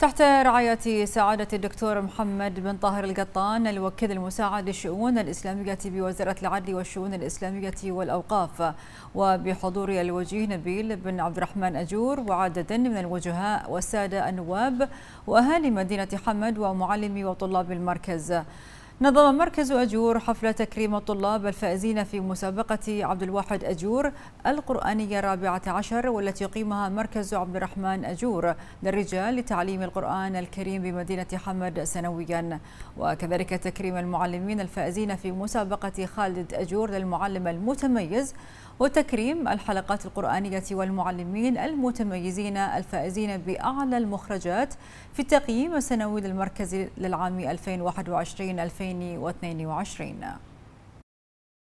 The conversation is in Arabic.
تحت رعاية سعادة الدكتور محمد بن طاهر القطان الوكيل المساعد للشؤون الإسلامية بوزارة العدل والشؤون الإسلامية والأوقاف وبحضور الوجيه نبيل بن عبد الرحمن أجور وعدد من الوجهاء والسادة النواب وأهالي مدينة حمد ومعلمي وطلاب المركز نظم مركز أجور حفلة تكريم الطلاب الفائزين في مسابقة عبد الواحد أجور القرآنية الرابعة عشر والتي قيمها مركز عبد الرحمن أجور للرجال لتعليم القرآن الكريم بمدينة حمد سنويا وكذلك تكريم المعلمين الفائزين في مسابقة خالد أجور للمعلم المتميز وتكريم الحلقات القرآنية والمعلمين المتميزين الفائزين بأعلى المخرجات في التقييم السنوي للمركز للعام 2021-2022